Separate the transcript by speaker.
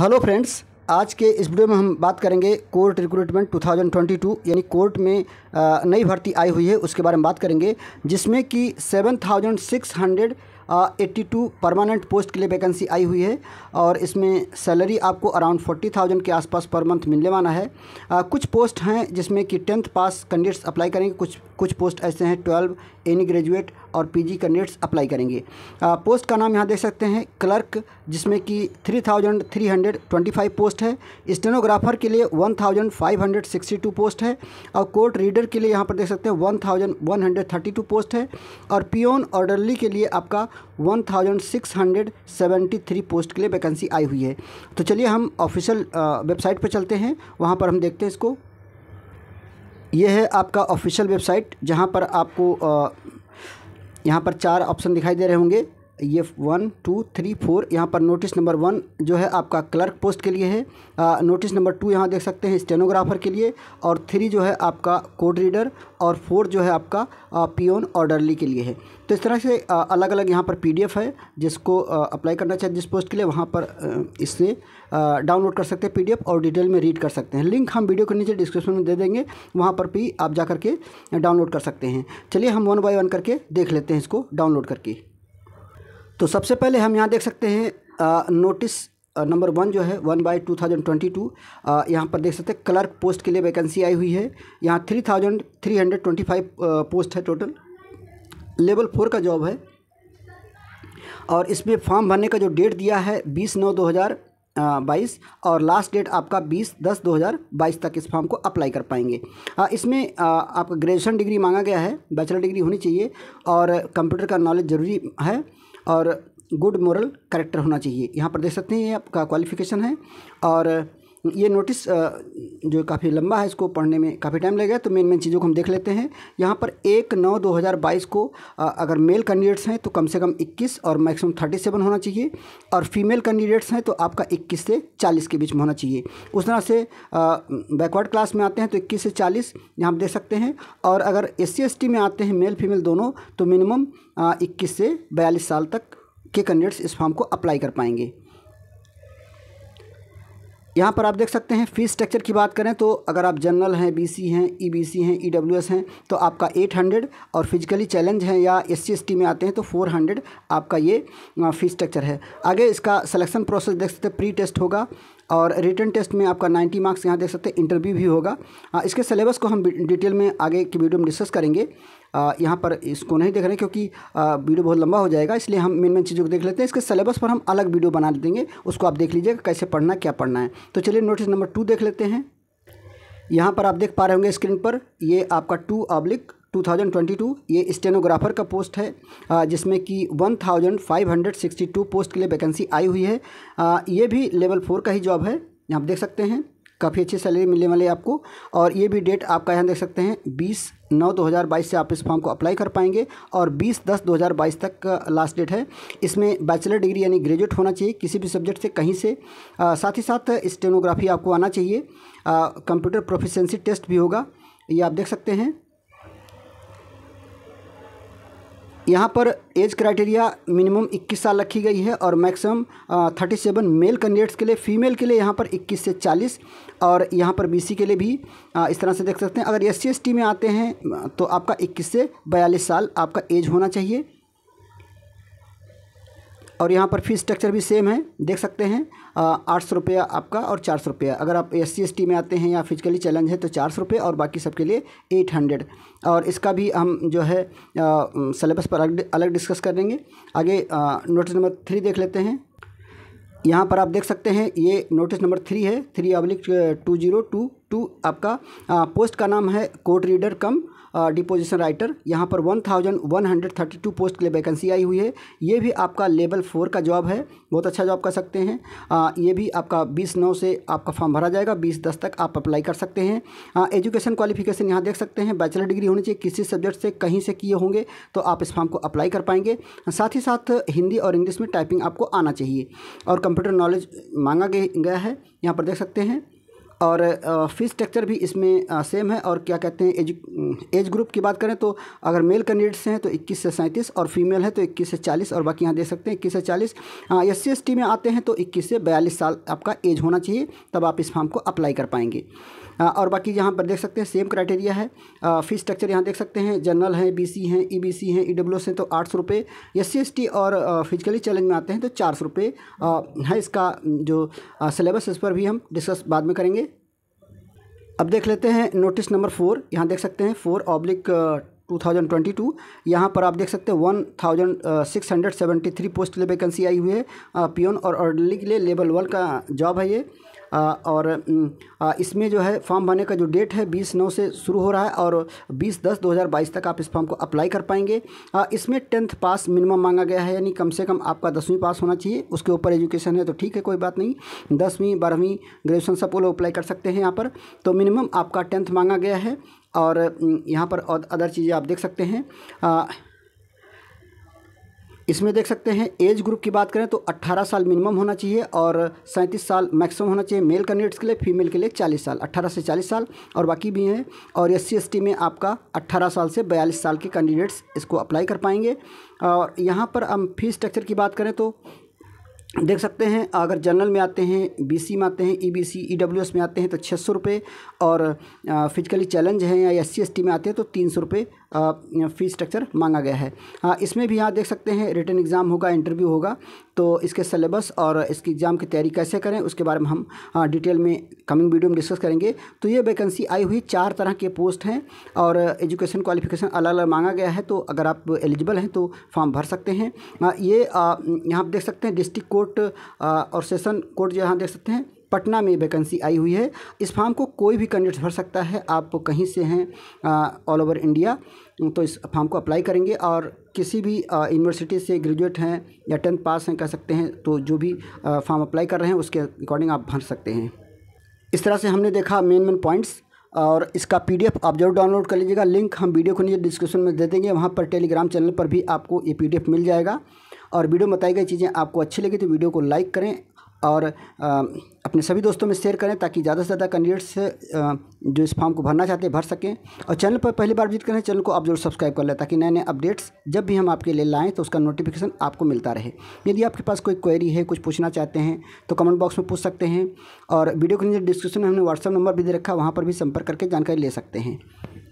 Speaker 1: hello friends आज के इस वीडियो में हम बात करेंगे कोर्ट रिक्रूटमेंट 2022 यानी कोर्ट में नई भर्ती आई हुई है उसके बारे में बात करेंगे जिसमें कि 7682 एट्टी टू परमानेंट पोस्ट के लिए वैकेंसी आई हुई है और इसमें सैलरी आपको अराउंड फोर्टी थाउजेंड के आसपास पर मंथ मिलने वाला है आ, कुछ पोस्ट हैं जिसमें कि टेंथ पास कैंडिडेट्स अप्लाई करेंगे कुछ कुछ पोस्ट ऐसे हैं ट्वेल्व एनी ग्रेजुएट और पी जी कैंडिडेट्स अप्लाई करेंगे पोस्ट का नाम यहाँ देख सकते हैं क्लर्क जिसमें कि three three thousand hundred twenty five post है स्टेनोग्राफर के लिए thousand five hundred sixty two post है और कोर्ट रीडर के लिए यहाँ पर देख सकते हैं one one thousand hundred thirty two post है और पियोन ऑर्डरली के लिए आपका one thousand six hundred seventy three post के लिए वैकेंसी आई हुई है तो चलिए हम ऑफिशियल वेबसाइट पर चलते हैं वहाँ पर हम देखते हैं इसको यह है आपका ऑफिशियल वेबसाइट जहाँ पर आपको यहाँ पर चार ऑप्शन दिखाई दे रहे होंगे ये वन टू थ्री फोर यहाँ पर नोटिस नंबर वन जो है आपका क्लर्क पोस्ट के लिए है आ, नोटिस नंबर टू यहाँ देख सकते हैं स्टेनोग्राफर के लिए और थ्री जो है आपका कोड रीडर और फोर जो है आपका पियोन ऑर्डरली के लिए है तो इस तरह से आ, अलग अलग यहाँ पर पीडीएफ है जिसको अप्लाई करना चाहिए जिस पोस्ट के लिए वहाँ पर इससे डाउनलोड कर सकते हैं पी और डिटेल में रीड कर सकते हैं लिंक हम वीडियो के नीचे डिस्क्रिप्शन में दे देंगे वहाँ पर भी आप जा करके डाउनलोड कर सकते हैं चलिए हम वन बाई वन करके देख लेते हैं इसको डाउनलोड करके तो सबसे पहले हम यहाँ देख सकते हैं नोटिस नंबर वन जो है one by two thousand twenty two यहाँ पर देख सकते हैं क्लर्क पोस्ट के लिए वैकेंसी आई हुई है यहाँ three thousand three hundred twenty five post है टोटल लेवल फोर का जॉब है और इसमें फॉर्म भरने का जो डेट दिया है बीस नौ दो हज़ार बाईस और लास्ट डेट आपका बीस दस दो हज़ार बाईस तक इस फॉर्म को अप्लाई कर पाएंगे इसमें आपका ग्रेजुएशन डिग्री मांगा गया है बैचलर डिग्री होनी चाहिए और कंप्यूटर का नॉलेज ज़रूरी है और गुड मॉरल करेक्टर होना चाहिए यहाँ पर देख सकते हैं ये आपका क्वालिफिकेशन है और ये नोटिस जो काफ़ी लंबा है इसको पढ़ने में काफ़ी टाइम लगेगा तो मेन मेन चीज़ों को हम देख लेते हैं यहाँ पर एक नौ दो हज़ार बाईस को अगर मेल कैंडिडेट्स हैं तो कम से कम इक्कीस और मैक्सिमम थर्टी सेवन होना चाहिए और फीमेल कैंडिडेट्स हैं तो आपका इक्कीस से चालीस के बीच में होना चाहिए उस तरह से बैकवर्ड क्लास में आते हैं तो इक्कीस से चालीस यहाँ देख सकते हैं और अगर एस सी में आते हैं मेल फीमेल दोनों तो मिनिमम इक्कीस से बयालीस साल तक के कैंडिडेट्स इस फॉर्म को अप्लाई कर पाएंगे यहाँ पर आप देख सकते हैं फ़ीस स्ट्रक्चर की बात करें तो अगर आप जनरल हैं बीसी हैं ईबीसी e हैं ईडब्ल्यूएस e हैं तो आपका 800 और फिजिकली चैलेंज हैं या एस सी में आते हैं तो 400 आपका ये फ़ीस स्ट्रक्चर है आगे इसका सिलेक्शन प्रोसेस देख सकते हैं प्री टेस्ट होगा और रिटर्न टेस्ट में आपका 90 मार्क्स यहाँ देख सकते हैं इंटरव्यू भी होगा इसके सिलेबस को हम डिटेल में आगे की वीडियो में डिस्कस करेंगे यहाँ पर इसको नहीं देख रहे क्योंकि वीडियो बहुत लंबा हो जाएगा इसलिए हम मेन मेन चीज़ों को देख लेते हैं इसके सिलेबस पर हम अलग वीडियो बना देंगे उसको आप देख लीजिएगा कैसे पढ़ना क्या पढ़ना है तो चलिए नोटिस नंबर टू देख लेते हैं यहाँ पर आप देख पा रहे होंगे स्क्रीन पर ये आपका टू अब्लिक 2022 ये स्टेनोग्राफर का पोस्ट है जिसमें कि 1562 पोस्ट के लिए वैकेंसी आई हुई है ये भी लेवल फोर का ही जॉब है आप देख सकते हैं काफ़ी अच्छी सैलरी मिलने वाली है आपको और ये भी डेट आपका यहाँ देख सकते हैं बीस नौ दो हज़ार बाईस से आप इस फॉर्म को अप्लाई कर पाएंगे और बीस दस दो हज़ार बाईस तक लास्ट डेट है इसमें बैचलर डिग्री यानी ग्रेजुएट होना चाहिए किसी भी सब्जेक्ट से कहीं से आ, साथ ही साथ स्टेनोग्राफी आपको आना चाहिए कंप्यूटर प्रोफिशेंसी टेस्ट भी होगा ये आप देख सकते हैं यहाँ पर एज क्राइटेरिया मिनिमम 21 साल रखी गई है और मैक्सिमम 37 मेल कैंडिडेट्स के लिए फीमेल के लिए यहाँ पर 21 से 40 और यहाँ पर बीसी के लिए भी आ, इस तरह से देख सकते हैं अगर एस सी में आते हैं तो आपका 21 से 42 साल आपका एज होना चाहिए और यहाँ पर फीस स्ट्रक्चर भी सेम है देख सकते हैं आठ सौ रुपया आपका और चार सौ रुपया अगर आप एस सी में आते हैं या फिजिकली चैलेंज है तो चार सौ रुपये और बाकी सबके लिए एट हंड्रेड और इसका भी हम जो है सलेबस पर अलग, डिस्कस कर देंगे आगे नोटिस नंबर थ्री देख लेते हैं यहाँ पर आप देख सकते हैं ये नोटिस नंबर थ्री है three oblique two zero two two आपका आ, पोस्ट का नाम है court reader cum deposition writer यहाँ पर 1132 पोस्ट के लिए वैकेंसी आई हुई है ये भी आपका लेवल फोर का जॉब है बहुत अच्छा जॉब कर सकते हैं आ, ये भी आपका बीस नौ से आपका फॉर्म भरा जाएगा बीस दस तक आप अप्लाई कर सकते हैं एजुकेशन क्वालिफिकेशन यहाँ देख सकते हैं बैचलर डिग्री होनी चाहिए किसी सब्जेक्ट से कहीं से किए होंगे तो आप इस फॉर्म को अप्लाई कर पाएंगे साथ ही साथ हिंदी और इंग्लिश में टाइपिंग आपको आना चाहिए और कंप्यूटर नॉलेज मांगा गया है यहाँ पर देख सकते हैं और फ़ीस स्ट्रक्चर भी इसमें सेम है और क्या कहते हैं एज एज ग्रुप की बात करें तो अगर मेल कैंडिडेट्स हैं तो 21 से सैंतीस और फीमेल है तो 21 से 40 और बाकी यहाँ देख सकते हैं 21 से 40 एस सी में आते हैं तो 21 से 42 साल आपका एज होना चाहिए तब आप इस फॉर्म को अप्लाई कर पाएंगे और बाकी यहाँ पर देख सकते हैं सेम क्राइटेरिया है फ़ीस स्ट्रक्चर यहाँ देख सकते हैं जनरल हैं बी सी हैं ई बी सी हैं ई e डब्ल्यू हैं तो आठ सौ रुपये एस सी एस टी और फिजिकली चैलेंज में आते हैं तो चार सौ रुपये है इसका जो सिलेबस इस पर भी हम डिस्कस बाद में करेंगे अब देख लेते हैं नोटिस नंबर फोर यहाँ देख सकते हैं four oblique two thousand twenty two यहाँ पर आप देख सकते हैं one thousand six hundred seventy three post के लिए वैकेंसी आई हुई है पियोन uh, और ऑर्डरली के लिए लेवल वन का जॉब है ये और इसमें जो है फॉर्म भरने का जो डेट है बीस नौ से शुरू हो रहा है और बीस दस दो हज़ार बाईस तक आप इस फॉर्म को अप्लाई कर पाएंगे इसमें टेंथ पास मिनिमम मांगा गया है यानी कम से कम आपका दसवीं पास होना चाहिए उसके ऊपर एजुकेशन है तो ठीक है कोई बात नहीं दसवीं बारहवीं ग्रेजुएशन सब लोग अप्लाई कर सकते हैं यहाँ पर तो मिनिमम आपका टेंथ मांगा गया है और यहाँ पर और अदर चीज़ें आप देख सकते हैं इसमें देख सकते हैं एज ग्रुप की बात करें तो 18 साल मिनिमम होना चाहिए और 37 साल मैक्सिमम होना चाहिए मेल कैंडिडेट्स के लिए फीमेल के लिए 40 साल 18 से 40 साल और बाकी भी हैं और एस सी में आपका 18 साल से 42 साल के कैंडिडेट्स इसको अप्लाई कर पाएंगे और यहाँ पर हम फीस स्ट्रक्चर की बात करें तो देख सकते हैं अगर जनरल में आते हैं बीसी में आते हैं ईबीसी e ईडब्ल्यूएस e में आते हैं तो छः सौ रुपये और फिजिकली चैलेंज हैं या एस सी में आते हैं तो तीन सौ रुपये फ़ी स्ट्रक्चर मांगा गया है इसमें भी यहाँ देख सकते हैं रिटर्न एग्ज़ाम होगा इंटरव्यू होगा तो इसके सलेबस और इसकी एग्ज़ाम की तैयारी कैसे करें उसके बारे में हम डिटेल में कमिंग वीडियो में डिस्कस करेंगे तो ये वैकेंसी आई हुई चार तरह के पोस्ट हैं और एजुकेशन क्वालिफिकेशन अलग अलग मांगा गया है तो अगर आप एलिजिबल हैं तो फॉर्म भर सकते हैं ये यहाँ देख सकते हैं डिस्ट्रिक्ट कोर्ट और सेशन कोर्ट जो यहाँ देख सकते हैं पटना में वैकेंसी आई हुई है इस फॉर्म को कोई भी कैंडिडेट भर सकता है आप कहीं से हैं ऑल ओवर इंडिया तो इस फॉर्म को अप्लाई करेंगे और किसी भी यूनिवर्सिटी से ग्रेजुएट हैं या टेंथ पास हैं कह सकते हैं तो जो भी फॉर्म अप्लाई कर रहे हैं उसके अकॉर्डिंग आप भर सकते हैं इस तरह से हमने देखा मेन मेन पॉइंट्स और इसका पीडीएफ आप जरूर डाउनलोड कर लीजिएगा लिंक हम वीडियो को नीचे डिस्क्रिप्शन में दे देंगे वहाँ पर टेलीग्राम चैनल पर भी आपको ये पीडीएफ मिल जाएगा और वीडियो बताई गई चीज़ें आपको अच्छी लगी तो वीडियो को लाइक करें और अपने सभी दोस्तों में शेयर करें ताकि ज़्यादा से ज़्यादा कैंडिडेट्स जो इस फॉर्म को भरना चाहते हैं भर सकें और चैनल पर पहली बार विजिट करें चैनल को आप जरूर सब्सक्राइब कर लें ताकि नए नए अपडेट्स जब भी हम आपके लिए लाएँ तो उसका नोटिफिकेशन आपको मिलता रहे यदि आपके पास कोई क्वेरी है कुछ पूछना चाहते हैं तो कमेंट बॉक्स में पूछ सकते हैं और वीडियो के नीचे डिस्क्रिप्शन में हमने व्हाट्सअप नंबर भी दे रखा वहाँ पर भी संपर्क करके जानकारी ले सकते हैं